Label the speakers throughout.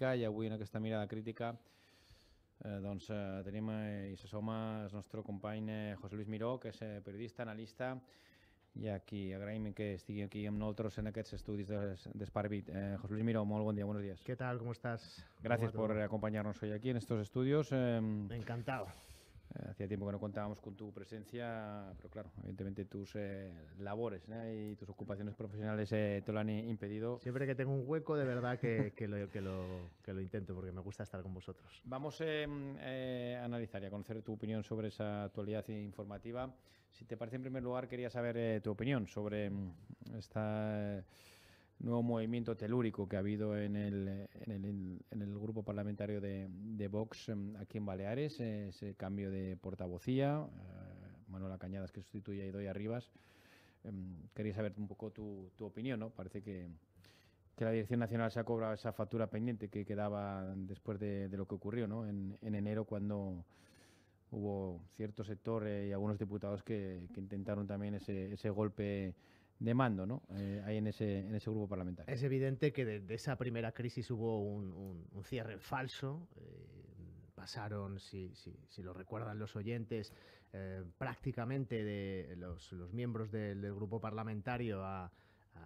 Speaker 1: y avui en aquesta mirada crítica Eh, doncs eh, tenim eh, nuestro compañero eh, José Luis Miró, que es eh, periodista, analista, y aquí agraïm que estigui aquí amb nosaltres en aquests estudis d'Esparbit. De, eh, José Luis Miró, muy buen día, buenos días. ¿Qué tal? ¿Cómo estás? Gracias por acompañarnos hoy aquí en estos estudios. Eh, Encantado. Eh, hacía tiempo que no contábamos con tu presencia, pero claro, evidentemente tus eh, labores y tus ocupaciones profesionales eh, te lo han impedido. Siempre que tengo un hueco, de verdad que, que, lo, que lo,
Speaker 2: intento, porque me gusta estar con vosotros.
Speaker 1: Vamos mm, a analizar y a conocer tu opinión sobre esa actualidad informativa. Si te parece, en primer lugar, quería saber tu opinión sobre mm, esta nuevo movimiento telúrico que ha habido en el, en el, en grupo parlamentario de, de, Vox em, aquí en Baleares, eh, ese cambio de portavocía, eh, Manuela Cañadas que sustituye a Idoia Rivas. Em, quería saber un poco tu, opinión, Parece que, que, la Dirección Nacional se ha cobrado esa factura pendiente que quedaba después de, lo que ocurrió ¿no? en, enero cuando hubo cierto sector eh, y algunos diputados que, intentaron también ese, ese golpe de mando ¿no? Hay eh, en ese, en ese grupo parlamentario. Es evidente que desde de esa primera crisis hubo un,
Speaker 2: cierre falso. Eh, pasaron, si, si, lo recuerdan los oyentes, eh, prácticamente de los, miembros del, grupo parlamentario a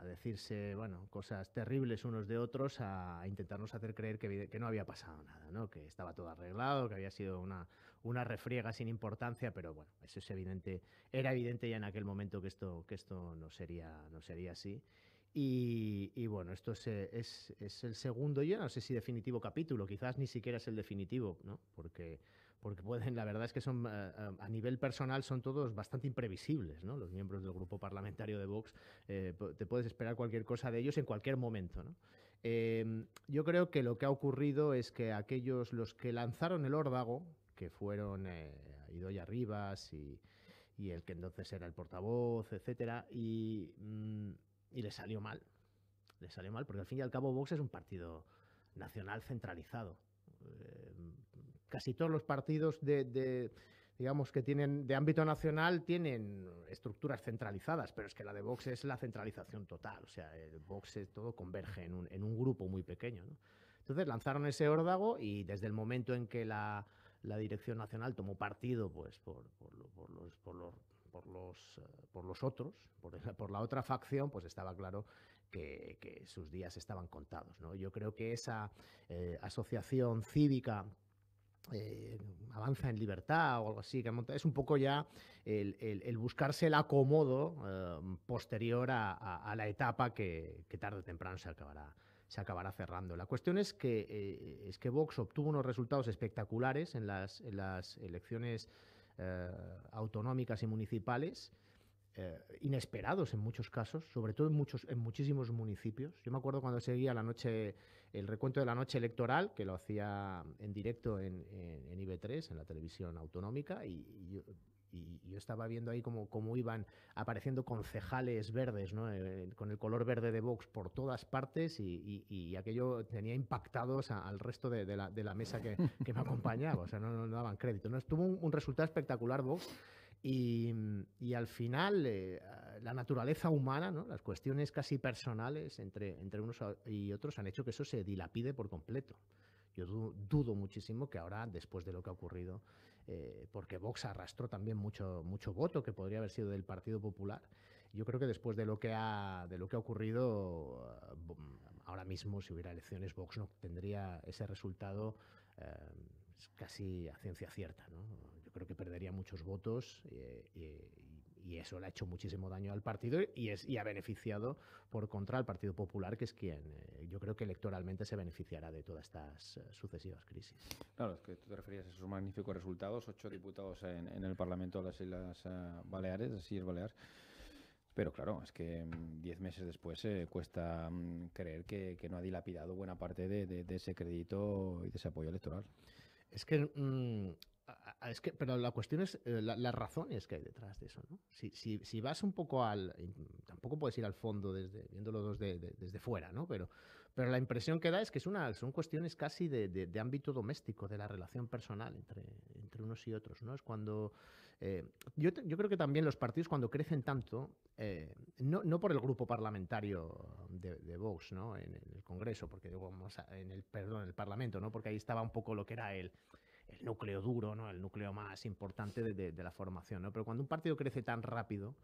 Speaker 2: decirse bueno cosas terribles unos de otros a intentarnos hacer creer que, que no había pasado nada ¿no? que estaba todo arreglado que había sido una, una refriega sin importancia, pero bueno, eso es evidente, era evidente ya en aquel momento que esto, que esto no, sería, no sería así. Y, bueno, esto eh, es, el segundo, yo no sé si definitivo capítulo, quizás ni siquiera es el definitivo, ¿no? Porque, porque pueden, la verdad es que son eh, eh, a nivel personal son todos bastante imprevisibles, ¿no? Los miembros del grupo parlamentario de Vox, te puedes esperar cualquier cosa de ellos en cualquier momento, yo creo que lo que ha ocurrido es que aquellos los que lanzaron el órdago, que fueron eh, Idoya Rivas y, el que entonces era el portavoz, etcétera, mm, y, le salió mal. Le salió mal, porque al fin y al cabo Vox es un partido nacional centralizado. Eh, casi todos los partidos de, digamos que tienen de ámbito nacional tienen estructuras centralizadas, pero es que la de Vox es la centralización total, o sea, Vox es, eh, todo converge en un, grupo muy pequeño. Entonces lanzaron ese órdago y desde el momento en que la la dirección nacional tomó partido pues, por, los, por, los, por, los, eh, otros, por la, otra facción, pues estaba claro que, sus días estaban contados. Yo creo que esa eh, asociación cívica eh, avanza en libertad o algo así, que es un poco ya el, buscarse el acomodo posterior a, la etapa que tarde o temprano se acabará se acabará cerrando. La cuestión es que, eh, es que Vox obtuvo unos resultados espectaculares en las, elecciones eh, autonómicas y municipales. Eh, inesperados en muchos casos, sobre todo en, muchos, en muchísimos municipios. Yo me acuerdo cuando seguía la noche, el recuento de la noche electoral, que lo hacía en directo en, IB3, en la televisión autonómica, y, y yo estaba viendo ahí cómo, cómo iban apareciendo concejales verdes, ¿no? Eh, eh, con el color verde de Vox por todas partes y, aquello tenía impactados al resto de, la, de la, mesa que, que, me acompañaba, o sea, no, daban crédito. ¿no? Tuvo un, resultado espectacular Vox y, y al final eh, ah, la naturaleza humana, ¿no? las cuestiones casi personales entre, entre unos y otros han hecho que eso se dilapide por completo. Yo dudo muchísimo que ahora, después de lo que ha ocurrido, eh, porque Vox arrastró también mucho, mucho voto que podría haber sido del Partido Popular, yo creo que después de lo que ha, de lo que ha ocurrido, eh, ahora mismo, si hubiera elecciones, Vox no tendría ese resultado eh, casi a ciencia cierta. ¿no? Yo creo que perdería muchos votos y, y eso le ha hecho muchísimo daño al partido y, es, ha beneficiado por contra al Partido Popular, que es quien eh, yo creo que electoralmente se beneficiará de todas
Speaker 1: estas eh, sucesivas crisis. Claro, es que tú te referías a esos magníficos resultados, ocho diputados en, el Parlamento de las Islas eh, Baleares, así es Baleares. Pero claro, es que mm, diez meses después cuesta mm, creer que, no ha dilapidado buena parte de, ese crédito y de ese apoyo electoral. Es que mm, Ah, es que, pero la cuestión es
Speaker 2: eh, las razones que hay detrás de eso, ¿no? Si, si, vas un poco al. Tampoco puedes ir al fondo desde, viéndolo desde, de, desde fuera, ¿no? Pero, pero la impresión que da es que es una, son cuestiones casi de, ámbito doméstico, de la relación personal entre, entre unos y otros, ¿no? Es cuando. Eh, yo, yo, creo que también los partidos cuando crecen tanto, eh, no, no, por el grupo parlamentario de, Vox, ¿no? En, el Congreso, porque digo, en el, perdón, en el Parlamento, ¿no? Porque ahí estaba un poco lo que era el, el núcleo duro, ¿no? el núcleo más importante de, la formación. Pero cuando un partido crece tan rápido,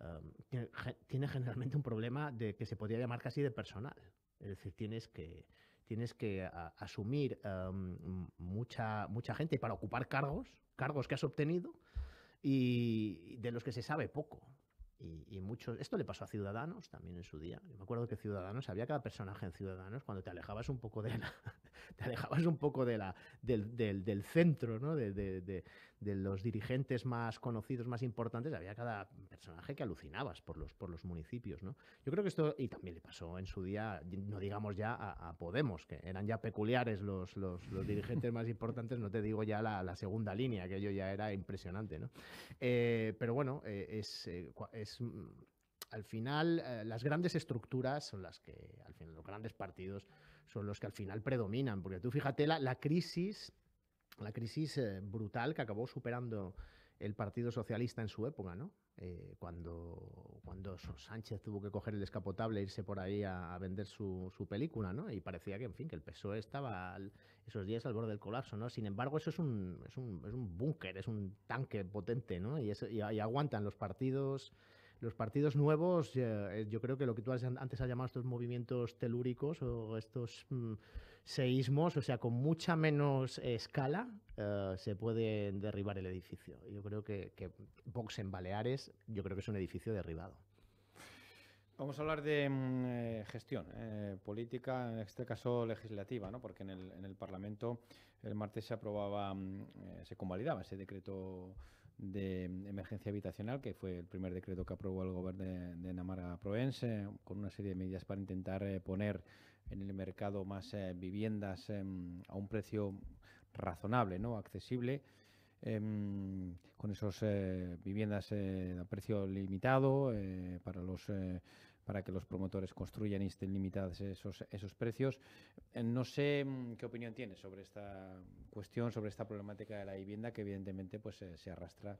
Speaker 2: em, tiene, generalmente un problema de que se podría llamar casi de personal. Es decir, tienes que, tienes que asumir em, mucha, mucha gente para ocupar cargos, cargos que has obtenido y de los que se sabe poco. Y, y, muchos. Esto le pasó a Ciudadanos también en su día. Yo me acuerdo que Ciudadanos, había cada personaje en Ciudadanos cuando te alejabas un poco de la. Te alejabas un poco de la, del, del, del centro, ¿no? de, de los dirigentes más conocidos, más importantes, había cada personaje que alucinabas por los, por los municipios, ¿no? Yo creo que esto, y también le pasó en su día, no digamos ya a, Podemos, que eran ya peculiares los, dirigentes más importantes, no te digo ya la, segunda línea, que ello ya era impresionante, ¿no? Eh, pero bueno, eh, es, eh, es mm, al final las grandes estructuras son las que, al final los grandes partidos son los que al final predominan, porque tú fíjate la, la crisis la crisis eh, brutal que acabó superando el Partido Socialista en su época, ¿no? Eh, cuando, cuando Sánchez tuvo que coger el descapotable e irse por ahí a, vender su, película, ¿no? Y parecía que, en fin, que el PSOE estaba esos días al borde del colapso, ¿no? Sin embargo, eso es un, es un, es un búnker, es un tanque potente, ¿no? Y, eso aguantan los partidos los partidos nuevos, eh, yo creo que lo que tú antes has llamado estos movimientos telúricos o estos mm, seísmos, o sea, con mucha menos escala eh, se puede derribar el edificio. Yo creo que, que Vox en Baleares, yo creo que es un edificio derribado.
Speaker 1: Vamos a hablar de mm, eh, gestión eh, política, en este caso legislativa, ¿no? porque en el, Parlamento el martes se aprobaba, mm, se convalidaba ese decreto de emergencia habitacional, que fue el primer decreto que aprobó el gobierno de, de Namara con una serie de medidas para intentar poner en el mercado más eh, viviendas em, a un precio razonable, ¿no? accesible, em, con esos eh, viviendas eh, a precio limitado para los para que los promotores construyan y estén limitados esos, precios. No sé em, qué opinión tiene sobre esta cuestión, sobre esta problemática de la vivienda que evidentemente pues, se arrastra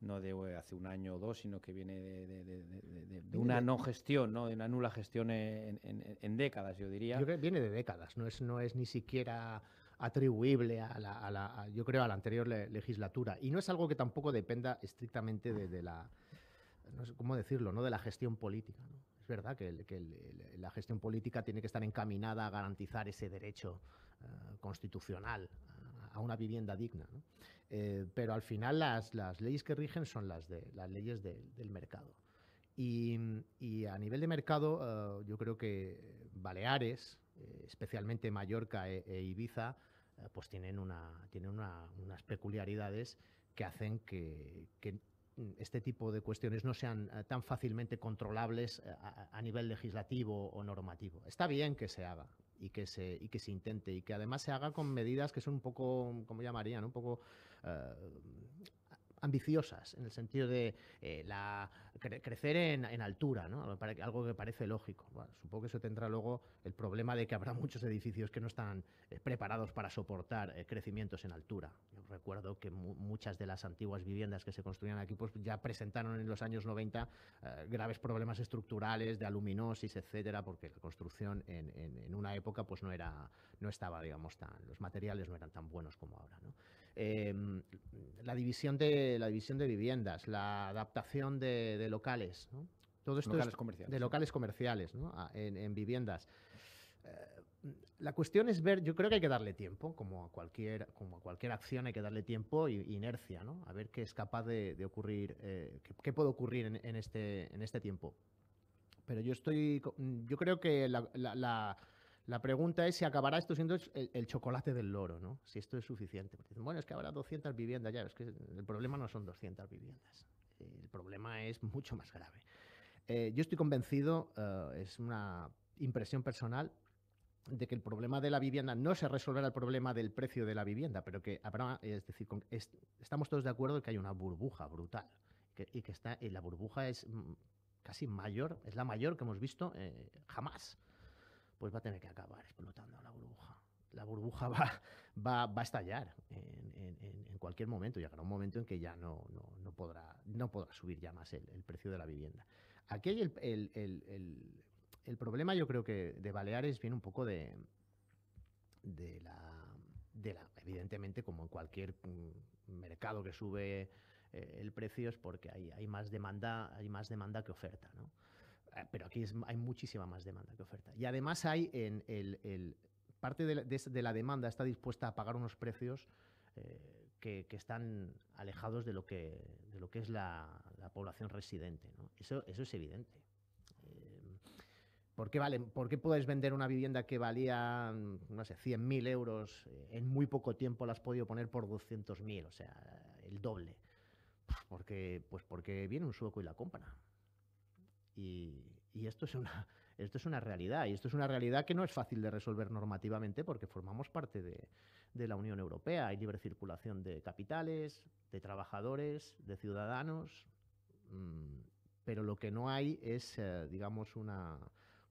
Speaker 1: no de eh, hace un año o dos, sino que viene de, una no gestión, ¿no? de una nula gestión en, décadas, yo diría. Yo creo que viene de décadas, no es, ni siquiera
Speaker 2: atribuible a la, yo creo, a la anterior legislatura. Y no es algo que tampoco dependa estrictamente de, la, no sé cómo decirlo, ¿no? de la gestión política. es verdad que, la gestión política tiene que estar encaminada a garantizar ese derecho eh, constitucional a una vivienda digna. Eh, pero al final las, leyes que rigen son las, de, las leyes del mercado. Y, a nivel de mercado, eh, yo creo que Baleares, eh, especialmente Mallorca e, e Ibiza, pues tienen, una, tienen unas peculiaridades que hacen que, este tipo de cuestiones no sean tan fácilmente controlables a, nivel legislativo o normativo. Está bien que se haga, y que, se, y que se intente y que además se haga con medidas que son un poco, como llamarían, un poco... Eh, ambiciosas, en el sentido de eh, la, crecer en, altura, algo que parece lógico. supongo que eso tendrá luego el problema de que habrá muchos edificios que no están eh, preparados para soportar eh, crecimientos en altura. recuerdo que muchas de las antiguas viviendas que se construían aquí pues, ya presentaron en los años 90 graves problemas estructurales de aluminosis, etcétera, porque la construcción en, una época pues, no, era, no estaba, digamos, tan, los materiales no eran tan buenos como ahora. Em, la, división de, la división de viviendas, la adaptación de, locales, ¿no? todo esto locales comerciales. de locales comerciales ah, en, viviendas. Eh, la cuestión es ver, yo creo que hay que darle tiempo, como a cualquier, como a cualquier acción hay que darle tiempo e inercia, ¿no? a ver qué es capaz de, ocurrir, eh, qué, puede ocurrir en, este, en este tiempo. Pero yo estoy, yo creo que la la pregunta es si acabará esto siendo el, chocolate del loro, ¿no? Si esto es suficiente. Porque dicen, bueno, es que habrá 200 viviendas ya. Es que el problema no son 200 viviendas. El problema es mucho más grave. Eh, yo estoy convencido, eh, es una impresión personal, de que el problema de la vivienda no se resolverá el problema del precio de la vivienda, pero que habrá, es decir, estamos todos de acuerdo en que hay una burbuja brutal y que está, la burbuja es mm, casi mayor, es la mayor que hemos visto eh, jamás pues va a tener que acabar explotando la burbuja. La burbuja va, va, va a estallar en, cualquier momento. Llegará un momento en que ya no, podrá, no podrá subir ya más el, precio de la vivienda. Aquí el, problema, yo creo que de Baleares viene un poco de, de, la, de la. Evidentemente, como en cualquier mm, mercado que sube eh, el precio, es porque hay, hay, más demanda, hay más demanda que oferta. ¿no? Ah, pero aquí hay muchísima más demanda que oferta. Y además hay en el, parte de la, demanda está dispuesta a pagar unos precios eh, que, están alejados de lo que, de lo que es la, población residente. Eso, es evidente. Eh, ¿Por qué, podéis vender una vivienda que valía, no sé, 100.000 euros? Eh, en muy poco tiempo la has podido poner por 200.000, o sea, el doble. Porque, pues porque viene un sueco y la compra. Y, esto, es una, esto es una realidad, y esto es una realidad que no es fácil de resolver normativamente porque formamos parte de, la Unión Europea. Hay libre circulación de capitales, de trabajadores, de ciudadanos, mm, pero lo que no hay es, eh, digamos, una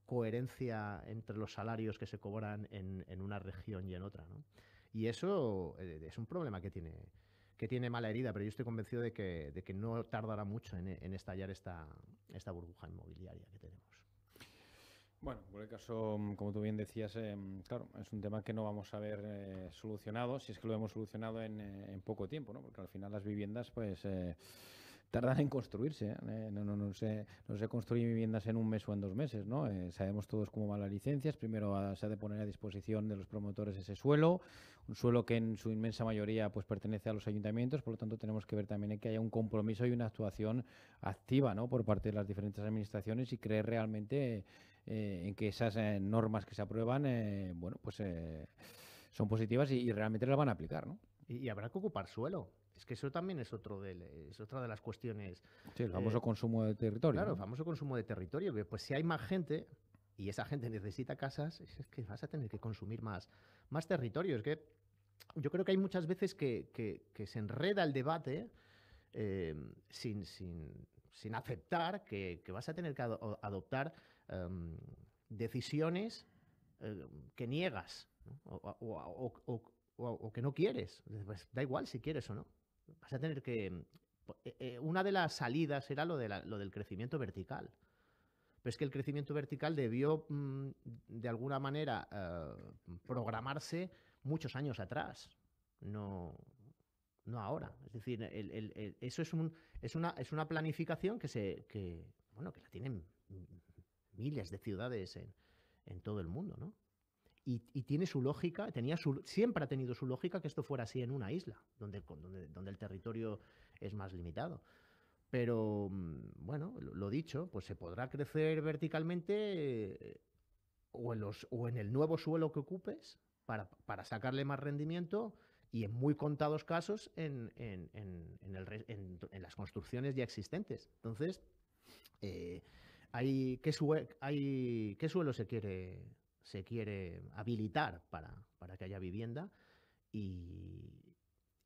Speaker 2: coherencia entre los salarios que se cobran en, una región y en otra. ¿no? Y eso eh, es un problema que tiene, que tiene mala herida, pero yo estoy convencido de que,
Speaker 1: de que no tardará mucho en, estallar esta, esta burbuja inmobiliaria que tenemos. Bueno, en el caso, como tú bien decías, eh, claro, es un tema que no vamos a ver eh, solucionado, si es que lo hemos solucionado eh, en, poco tiempo, ¿no? Porque al final las viviendas, pues tardan en construirse. ¿eh? Eh, no, se, construyen viviendas en un mes o en dos meses. ¿no? Eh, sabemos todos cómo van las licencias. Primero ah, se ha de poner a disposición de los promotores ese suelo, un suelo que en su inmensa mayoría pues, pertenece a los ayuntamientos. Por lo tanto, tenemos que ver también que haya un compromiso y una actuación activa por parte de las diferentes administraciones y creer realmente en que esas normas que se aprueban bueno, pues, son positivas y, realmente las van a aplicar.
Speaker 2: y habrá que ocupar suelo. Es que eso también es, otro de, otra de las cuestiones.
Speaker 1: Sí, el famoso eh, consumo de territorio. Claro, el
Speaker 2: famoso consumo de territorio, que pues si hay más gente y esa gente necesita casas, es que vas a tener que consumir más, más territorio. Es que yo creo que hay muchas veces que, se enreda el debate eh, sin, aceptar que, vas a tener que adoptar em, decisiones eh, que niegas o, que no quieres. Pues, da igual si quieres o no vas a tener que... Mm, eh, eh, una de las salidas era lo, de lo del crecimiento vertical. Pero es que el crecimiento vertical debió, mm, de alguna manera, eh, programarse muchos años atrás, no, no ahora. Es decir, eso es, un, es, una, es una planificación que, se, que, bueno, que la tienen miles de ciudades en, en todo el mundo, ¿no? Y, tiene su lógica, tenía su, siempre ha tenido su lógica que esto fuera así en una isla, donde, donde, donde el territorio es más limitado. Pero, mm, bueno, lo dicho, pues se podrá crecer verticalmente eh, o, en o en el nuevo suelo que ocupes para, sacarle más rendimiento y en muy contados casos en, en, en, en las construcciones ya existentes. Entonces, eh, hay, ¿qué, hay, ¿qué suelo se quiere se quiere habilitar para, que haya vivienda y,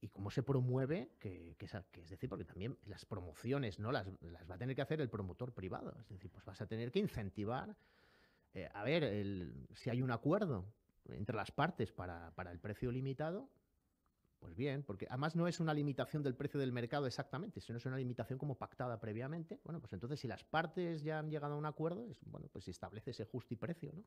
Speaker 2: y cómo se promueve, que, es, decir, porque también las promociones no las, va a tener que hacer el promotor privado, es decir, pues vas a tener que incentivar, eh, a ver, el, si hay un acuerdo entre las partes para, el precio limitado, pues bien, porque además no es una limitación del precio del mercado exactamente, sino es una limitación como pactada previamente. Bueno, pues entonces si las partes ya han llegado a un acuerdo, es, bueno, pues se establece ese justo y precio, ¿no?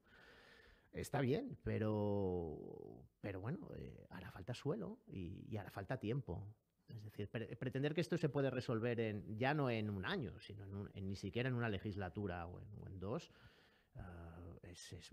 Speaker 2: está bien, pero, pero bueno, eh, hará falta suelo y, y hará falta tiempo. Es decir, pretender que esto se puede resolver en, ya no en un año, sino ni siquiera en una legislatura o en, dos, ah, es, es,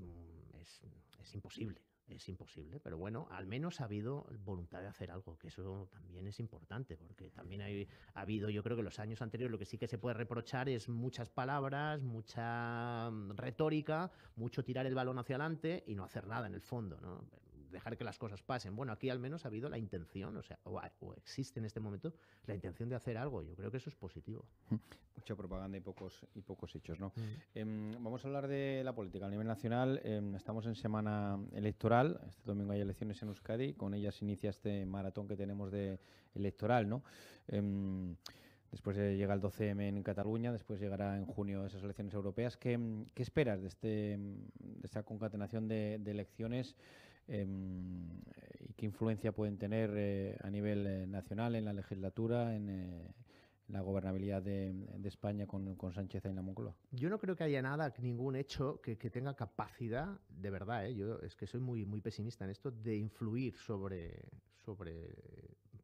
Speaker 2: imposible es imposible, pero bueno, al menos ha habido voluntad de hacer algo, que eso también es importante, porque también hay, ha habido, yo creo que los años anteriores lo que sí que se puede reprochar es muchas palabras, mucha mm, retórica, mucho tirar el balón hacia adelante y no hacer nada en el fondo, ¿no? dejar que las cosas pasen. Bueno, aquí al menos ha habido la intención, o sea, o, existe en este momento la intención de hacer algo. Yo
Speaker 1: creo que eso es positivo. Mucha propaganda y pocos, y pocos hechos, ¿no? Mm. Em, vamos a hablar de la política a nivel nacional. Em, estamos en semana electoral. Este domingo hay elecciones en Euskadi. Con ellas inicia este maratón que tenemos de electoral, ¿no? Em, después llega el 12M en Cataluña, después llegará en junio esas elecciones europeas. ¿Qué, esperas de, este, de esta concatenación de elecciones? Em, y qué influencia pueden tener eh, a nivel eh, nacional en la legislatura, en, eh, la gobernabilidad de, España con, Sánchez en la Moncloa.
Speaker 2: Yo no creo que haya nada, ningún hecho que, que tenga capacidad, de verdad, yo es que soy muy, muy pesimista en esto, de influir sobre, sobre...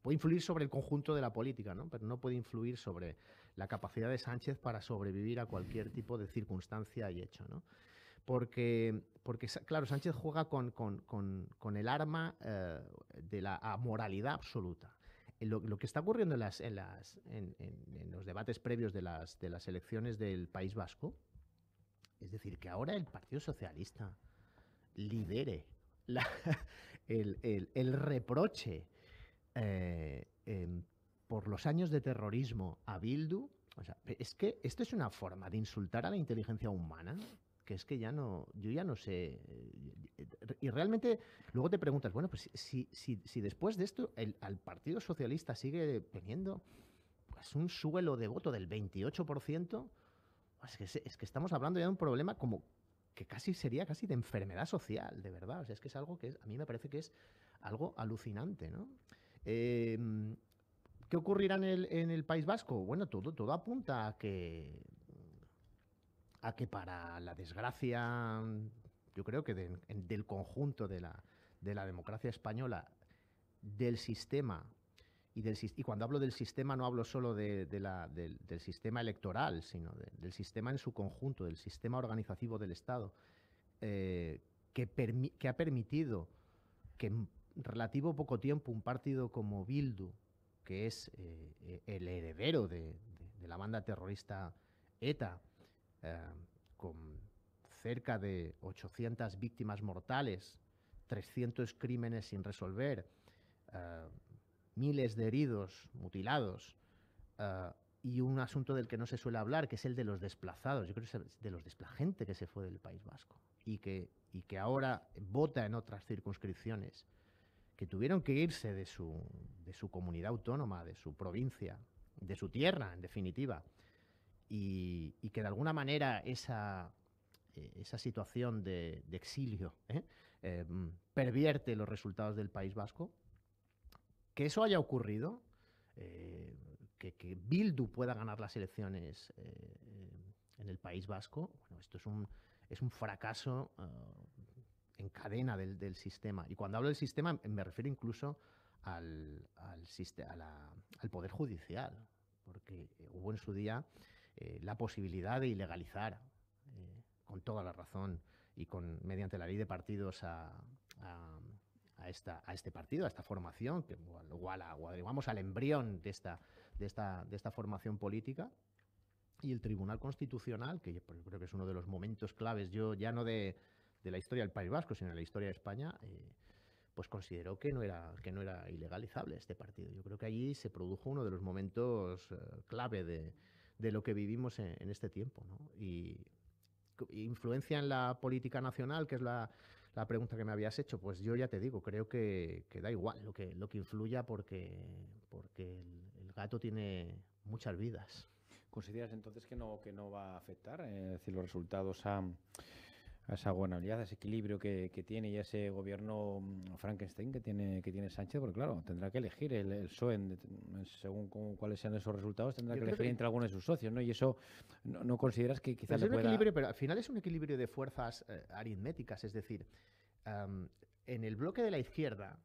Speaker 2: Puede influir sobre el conjunto de la política, ¿no? pero no puede influir sobre la capacidad de Sánchez para sobrevivir a cualquier tipo de circunstancia y hecho. ¿no? porque, claro, Sánchez juega con, el arma eh, de la moralidad absoluta. Eh, lo, que está ocurriendo en, los debates previos de las, elecciones del País Vasco, es decir, que ahora el Partido Socialista lidere el, reproche eh, por los años de terrorismo a Bildu, es que esto es una forma de insultar a la inteligencia humana que es que ya no, yo ya no sé. Eh, eh, y realmente luego te preguntas, bueno, pues si, si, después de esto el, al Partido Socialista sigue teniendo pues un suelo de voto del 28%, es que, es que estamos hablando ya de un problema como que casi sería casi de enfermedad social, de verdad. O sea, es que es algo que a mí me parece que es algo alucinante, ¿no? Eh, ¿Qué ocurrirá en el, en el, País Vasco? Bueno, todo, todo apunta a que a que para la desgracia, yo creo que del conjunto de la, democracia española, del sistema y, del, cuando hablo del sistema no hablo solo de, del, sistema electoral, sino del sistema en su conjunto, del sistema organizativo del Estado, eh, que, que, ha permitido que en relativo poco tiempo un partido como Bildu, que es eh, eh, el heredero de, la banda terrorista ETA, Em, con cerca de 800 víctimas mortales, 300 crímenes sin resolver, em, miles de heridos, mutilados, eh, y un asunto del que no se suele hablar, que es el de los desplazados. Yo creo que es de los desplazantes que se fue del País Vasco y que, y que ahora vota en otras circunscripciones, que tuvieron que irse de su, de su comunidad autónoma, de su provincia, de su tierra, en definitiva, y, que de alguna manera esa, eh, esa situación de, exilio ¿eh? em, pervierte los resultados del País Vasco, que eso haya ocurrido, eh, que, que, Bildu pueda ganar las elecciones en el País Vasco, bueno, esto es un, es un fracaso en cadena del, sistema. Y cuando hablo del sistema me refiero incluso al, al, al Poder Judicial, porque hubo en su día eh, la posibilidad de ilegalizar eh, con toda la razón y con mediante la ley de partidos a, a, este partido, a esta formación, que igual vamos al embrión de esta, de de esta formación política. Y el Tribunal Constitucional, que yo creo que es uno de los momentos claves, yo ya no de, la historia del País Vasco, sino de la historia de España, eh, pues consideró que no era que no era ilegalizable este partido. Yo creo que allí se produjo uno de los momentos clave de, de lo que vivimos en, este tiempo. ¿no? Y influencia en la política nacional, que es la, pregunta que me habías hecho, pues yo ya te digo, creo que, da igual lo que, lo que influya porque, porque el, gato tiene muchas
Speaker 1: vidas. ¿Consideras entonces que no, que no va a afectar eh, decir, los resultados a, a esa unidad, a ese equilibrio que, que, tiene y a ese gobierno mm, Frankenstein que tiene que tiene Sánchez, porque claro, tendrá que elegir el, el según cuáles sean esos resultados, tendrá que elegir entre algunos de sus socios, ¿no? Y eso no, consideras que quizás... Es pueda... un equilibrio,
Speaker 2: pero al final es un equilibrio de fuerzas eh, aritméticas, es decir, en el bloque de la izquierda,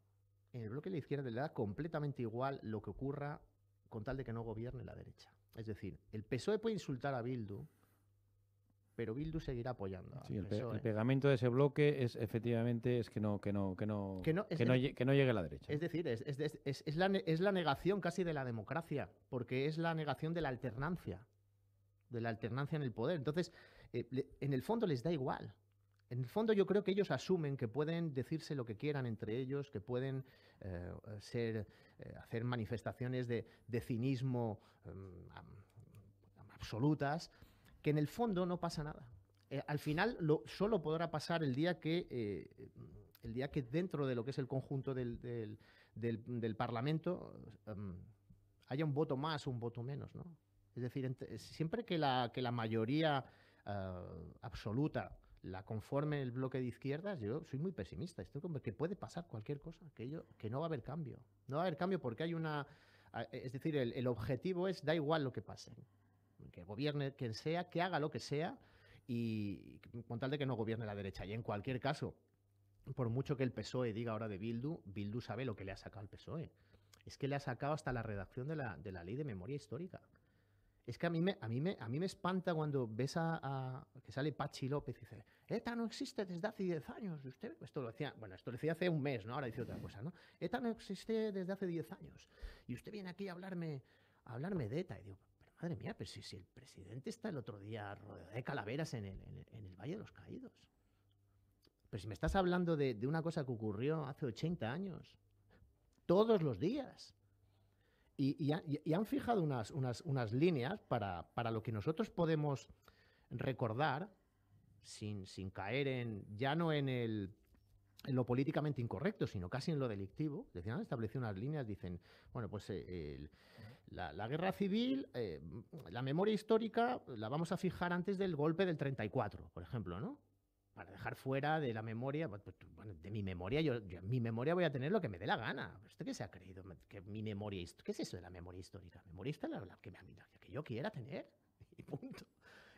Speaker 2: en el bloque de la izquierda le da completamente igual lo que ocurra con tal de que no gobierne la derecha. Es decir, el PSOE puede insultar a Bildu, pero Bildu seguirá apoyando. el,
Speaker 1: pegamento de ese bloque es efectivamente es que no que no que no que no, llegue a la derecha.
Speaker 2: Es decir, es, la, negación casi de la democracia, porque es la negación de la alternancia, de la alternancia en el poder. Entonces, eh, en el fondo les da igual. En el fondo yo creo que ellos asumen que pueden decirse lo que quieran entre ellos, que pueden eh, ser, eh, hacer manifestaciones de, de cinismo em, absolutas, que en el fondo no pasa nada. Eh, al final lo, solo podrá pasar el día que eh, el día que dentro de lo que es el conjunto del, Parlamento em, haya un voto más o un voto menos, ¿no? Es decir, eh, siempre que la, que la mayoría absoluta la conforme el bloque de izquierdas, yo soy muy pesimista. Estoy como que puede pasar cualquier cosa, que, yo, que no va a haber cambio. No va a haber cambio porque hay una... Es decir, el objetivo es da igual lo que pase que gobierne quien sea, que haga lo que sea, y con tal de que no gobierne la derecha. Y en cualquier caso, por mucho que el PSOE diga ahora de Bildu, Bildu sabe lo que le ha sacado al PSOE. Es que le ha sacado hasta la redacción de la, ley de memoria histórica. Es que a mí me, a mí me, a mí me espanta cuando ves a, que sale Pachi López y dice, ETA no existe desde hace 10 años. Usted, esto lo decía, bueno, esto lo decía hace un mes, ¿no? Ahora dice otra cosa, ¿no? ETA no existe desde hace 10 años. Y usted viene aquí a hablarme, a hablarme de ETA. Y digo, Madre mía, pero si, el presidente está el otro día rodeado de calaveras en el, Valle de los Caídos. Pero si me estás hablando de, una cosa que ocurrió hace 80 años, todos los días. Y, han fijado unas, unas, líneas para, lo que nosotros podemos recordar sin, sin caer en, ya no en el en lo políticamente incorrecto, sino casi en lo delictivo. decían estableció unas líneas, dicen, bueno, pues eh, la, guerra civil, eh, la memoria histórica la vamos a fijar antes del golpe del 34, por ejemplo, ¿no? Para dejar fuera de la memoria, bueno, pues, de mi memoria, yo, mi memoria voy a tener lo que me dé la gana. ¿Usted qué se ha creído? Que mi memoria, ¿Qué es eso de la memoria histórica? Memoria histórica la, que, me, la que yo quiera tener y punto.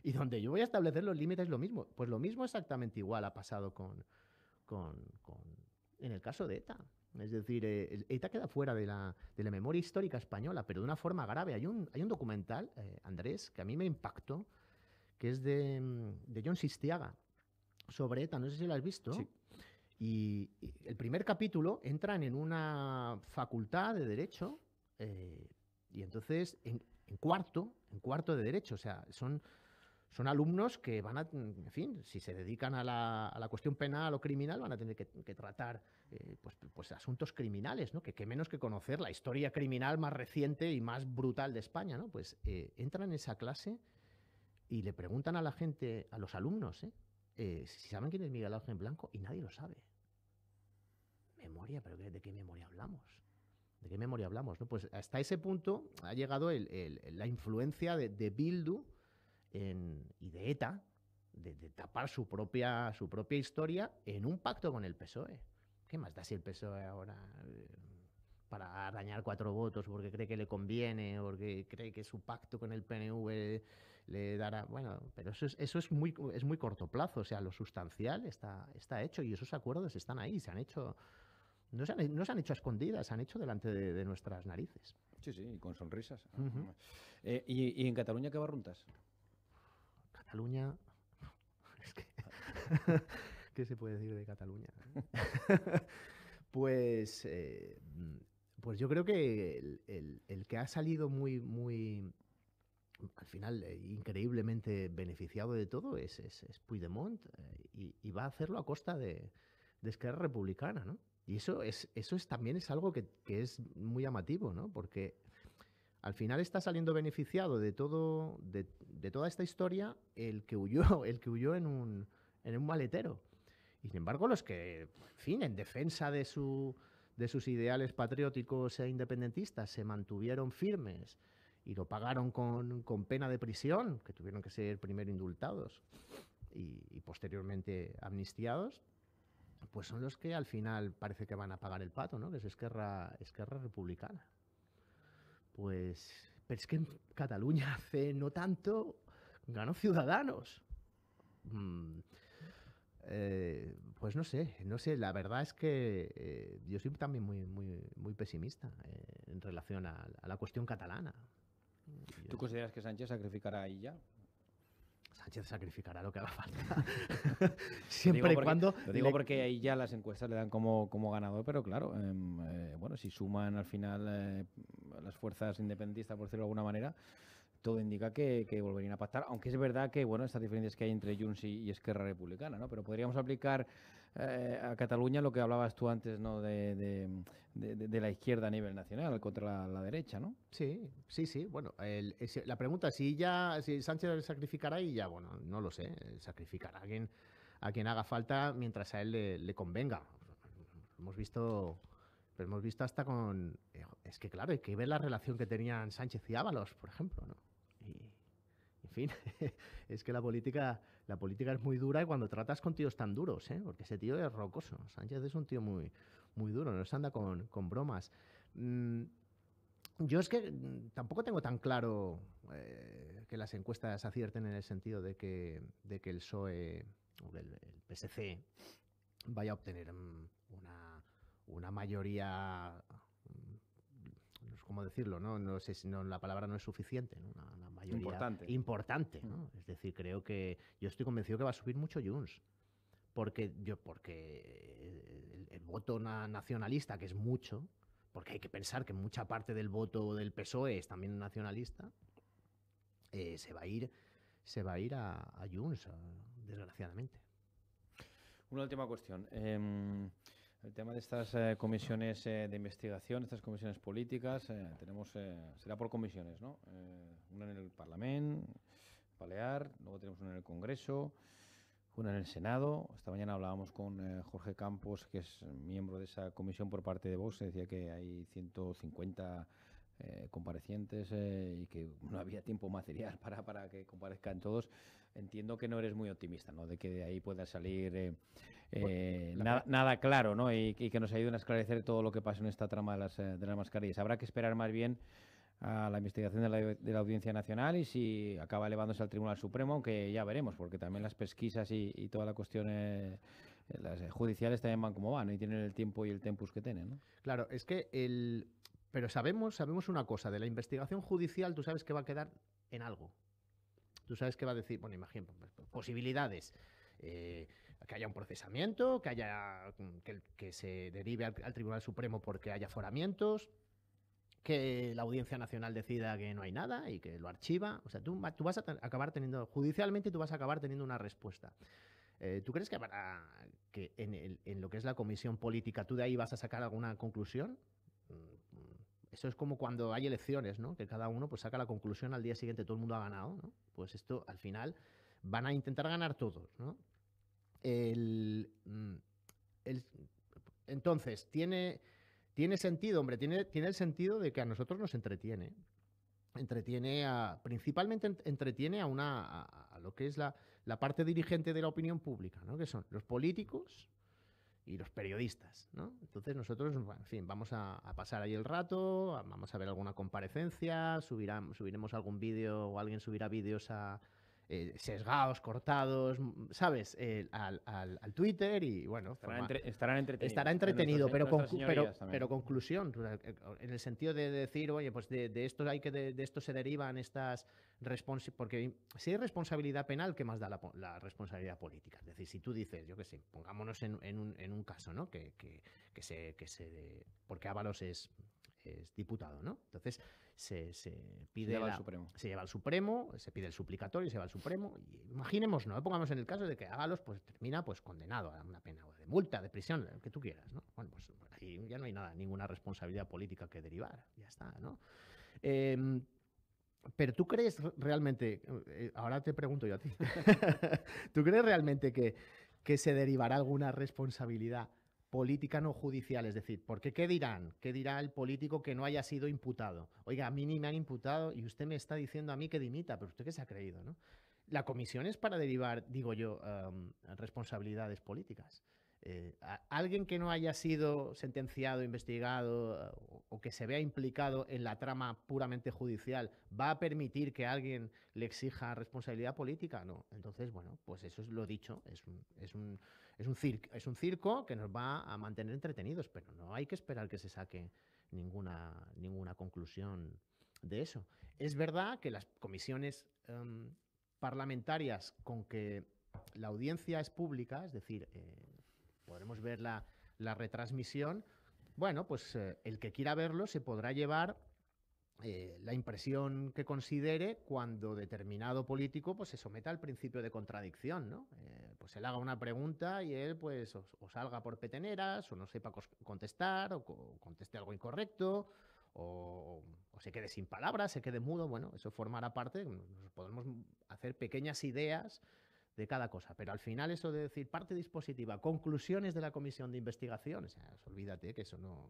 Speaker 2: Y donde yo voy a establecer los límites, lo mismo. Pues lo mismo exactamente igual ha pasado con, con, en el caso de ETA. Es decir, ETA eh, e queda fuera de la, de la, memoria histórica española, pero de una forma grave. Hay un, hay un documental, eh, Andrés, que a mí me impactó, que es de, mm, de, John Sistiaga, sobre ETA. No sé si lo has visto. Y, el primer capítulo entran en una facultad de Derecho eh, y entonces en, en, cuarto, en cuarto de Derecho. O sea, son son alumnos que van a, en fin, si se dedican a la, a cuestión penal o criminal, van a tener que, tratar eh, pues, pues, asuntos criminales, ¿no? Que qué menos que conocer la historia criminal más reciente y más brutal de España, ¿no? Pues eh, entran en esa clase y le preguntan a la gente, a los alumnos, ¿eh? eh si saben quién es Miguel Ángel Blanco y nadie lo sabe. Memoria, pero ¿de qué memoria hablamos? ¿De qué memoria hablamos? Pues hasta ese punto ha llegado la influencia de Bildu y de ETA, de, tapar su propia, su propia historia en un pacto con el PSOE. ¿Qué más da si el PSOE ahora eh, para dañar cuatro votos porque cree que le conviene, porque cree que su pacto con el PNV le dará. Bueno, pero eso es, eso es muy es muy corto plazo. O sea, lo sustancial está, está hecho y esos acuerdos están ahí, se han hecho. No se, han, hecho a escondidas, se han hecho delante de, nuestras narices. Sí, sí, con sonrisas. Eh,
Speaker 1: ¿y, ¿y, en Cataluña qué barruntas? Cataluña.
Speaker 2: ¿Qué se puede decir de Cataluña? pues. Eh, pues yo creo que el, que ha salido muy, muy. Al final, eh, increíblemente beneficiado de todo es, es, Puigdemont eh, y, va a hacerlo a costa de, de Esquerra Republicana, ¿no? Y eso, es, eso es, también es algo que, que es muy llamativo, ¿no? Porque al final está saliendo beneficiado de, todo, de, toda esta historia el que huyó, el que huyó en, un, en un maletero. Y sin embargo, los que, en fin, en defensa de, su, de sus ideales patrióticos e independentistas se mantuvieron firmes y lo pagaron con, pena de prisión, que tuvieron que ser primero indultados y, posteriormente amnistiados, pues son los que al final parece que van a pagar el pato, ¿no? Que es Esquerra, Esquerra Republicana. Pues, pero es que en Cataluña hace no tanto ganó Ciudadanos. Mm, eh, pues no sé, no sé, la verdad es que eh, yo soy también muy, muy, muy pesimista eh, en relación a, la cuestión catalana.
Speaker 1: ¿Tú consideras que Sánchez sacrificará a ella? Sánchez sacrificará lo que haga falta. Siempre y cuando. Lo digo porque ahí ya las encuestas le dan como, como ganador, pero claro, em, eh, bueno, si suman al final eh, las fuerzas independentistas, por decirlo de alguna manera, todo indica que, volverían a pactar, aunque es verdad que, bueno, estas diferencias que hay entre Junts y, y Esquerra Republicana, ¿no? Pero podríamos aplicar eh, a Cataluña lo que hablabas tú antes, ¿no? De, la izquierda a nivel nacional contra la, derecha, ¿no? Sí, sí, sí. Bueno,
Speaker 2: la pregunta, si ya, si Sánchez sacrificará y ya, bueno, no lo sé, sacrificará a quien, a quien haga falta mientras a él le, convenga. Hemos visto hemos visto hasta con. Eh, es que claro, hay que ver la relación que tenían Sánchez y Ábalos, por ejemplo, ¿no? Y, fin, es que la política, la política es muy dura y cuando tratas con tíos tan duros, ¿eh? porque ese tío es rocoso. Sánchez es un tío muy, muy duro, no se anda con, bromas. Mm, yo es que mm, tampoco tengo tan claro eh, que las encuestas acierten en el sentido de que, de que el PSOE o el, PSC vaya a obtener mm, una, mayoría, no sé cómo decirlo, ¿no? no sé si la palabra no es suficiente, importante. importante ¿no? Es decir, creo que yo estoy convencido que va a subir mucho Junts porque yo porque eh, el, voto nacionalista que es mucho porque hay que pensar que mucha parte del voto del PSOE es también nacionalista
Speaker 1: eh, se va a ir se va a ir a, Junts eh, desgraciadamente una última cuestión em, el tema de estas eh, comisiones eh, de investigación, estas comisiones políticas, eh, tenemos será por comisiones, ¿no? una en el Parlamento, Balear, luego tenemos una en el Congreso, una en el Senado. Esta mañana hablábamos con Jorge Campos, que es miembro de esa comisión por parte de Vox, decía que hay 150 comparecientes y que no había tiempo material para, para que comparezcan todos, entiendo que no eres muy optimista, ¿no? De que de ahí pueda salir pues, eh, nada, claro, ¿no? Y, que nos ayuden a esclarecer todo lo que pasa en esta trama de las, eh, de las mascarillas. Habrá que esperar más bien a la investigación de la, Audiencia Nacional y si acaba elevándose al Tribunal Supremo, aunque ya veremos, porque también las pesquisas y, todas toda la cuestión eh, las judiciales también van como van y tienen el tiempo y el tempus que tienen. Claro,
Speaker 2: es que el... Pero sabemos, sabemos una cosa, de la investigación judicial tú sabes que va a quedar en algo. Tú sabes que va a decir, bueno, imagínate, pues, pues, posibilidades que haya un procesamiento, que haya mm, que, se derive al, Tribunal Supremo porque haya foramientos, que la Audiencia Nacional decida que no hay nada y que lo archiva. O sea, tú, vas a acabar teniendo, judicialmente tú vas a acabar teniendo una respuesta. Eh, ¿Tú crees que, para, que en, lo que es la comisión política tú de ahí vas a sacar alguna conclusión? Mm, eso es como cuando hay elecciones, ¿no? Que cada uno pues, saca la conclusión al día siguiente, todo el mundo ha ganado, ¿no? Pues esto al final van a intentar ganar todos, ¿no? Mm, entonces, tiene, tiene sentido, hombre, tiene, tiene el sentido de que a nosotros nos entretiene. Entretiene a, principalmente entretiene a una lo que es la, parte dirigente de la opinión pública, ¿no? que son los políticos y los periodistas. ¿no? Entonces nosotros, en fin, vamos a, pasar ahí el rato, vamos a ver alguna comparecencia, subiremos algún vídeo o alguien subirá vídeos a, eh, sesgados, cortados, ¿sabes? al, Twitter y bueno. Estará, estarán estará entretenido. pero, pero, pero, conclusión, eh, en el sentido de decir, oye, pues de, esto hay que de, esto se derivan estas responsabilidades. Porque si hay responsabilidad penal, ¿qué más da la, responsabilidad política? Es decir, si tú dices, yo qué sé, pongámonos en, un, caso, ¿no? Que, se. se porque Ábalos es, es diputado, ¿no? Entonces se, pide. lleva, al Supremo. se al pide el suplicatorio, y se va al Supremo. Y imaginemos, ¿no? Pongamos en el caso de que hágalos, pues, termina pues, condenado a una pena o de multa, de prisión, lo que tú quieras, ¿no? Bueno, pues ahí ya no hay nada, ninguna responsabilidad política que derivar, ya está, ¿no? Em, pero tú crees realmente, eh, eh, ahora te pregunto yo a ti, ¿tú crees realmente que, que se derivará alguna responsabilidad política no judicial, es decir, porque ¿qué dirán? ¿Qué dirá el político que no haya sido imputado? Oiga, a mí ni me han imputado y usted me está diciendo a mí que dimita, pero usted qué se ha creído, ¿no? La comisión es para derivar, digo yo, em, responsabilidades políticas. Eh, alguien que no haya sido sentenciado, investigado eh, o, que se vea implicado en la trama puramente judicial, ¿va a permitir que alguien le exija responsabilidad política? No. Entonces, bueno, pues eso es lo dicho. Es un, es un, es un, circo, es un circo que nos va a mantener entretenidos, pero no hay que esperar que se saque ninguna, ninguna conclusión de eso. Es verdad que las comisiones em, parlamentarias con que la audiencia es pública, es decir, eh, podremos ver la, la retransmisión. Bueno, pues eh, el que quiera verlo se podrá llevar eh, la impresión que considere cuando determinado político pues, se someta al principio de contradicción, ¿no? Eh, pues él haga una pregunta y él pues o, salga por peteneras, o no sepa contestar, o, conteste algo incorrecto, o, o, se quede sin palabras, se quede mudo, bueno, eso formará parte, nos podemos hacer pequeñas ideas de cada cosa. Pero al final eso de decir parte dispositiva, conclusiones de la comisión de investigación, olvídate que eso no,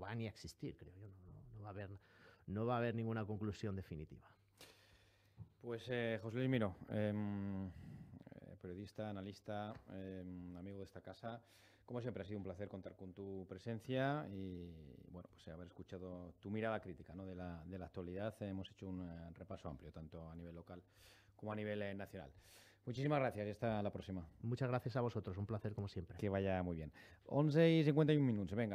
Speaker 2: va ni a existir, creo yo, no, va a haber, ninguna
Speaker 1: conclusión definitiva. Pues eh, José Luis Miro, em, eh, periodista, analista, em, amigo de esta casa, como siempre ha sido un placer contar con tu presencia y bueno, pues eh, haber escuchado tu mirada crítica ¿no? de la actualidad. Hemos hecho un repaso amplio, tanto a nivel local como a nivel nacional. Muchísimas gracias y hasta la próxima. Muchas gracias a vosotros, un placer como siempre. Que vaya muy bien. 11 y 51 minutos, venga.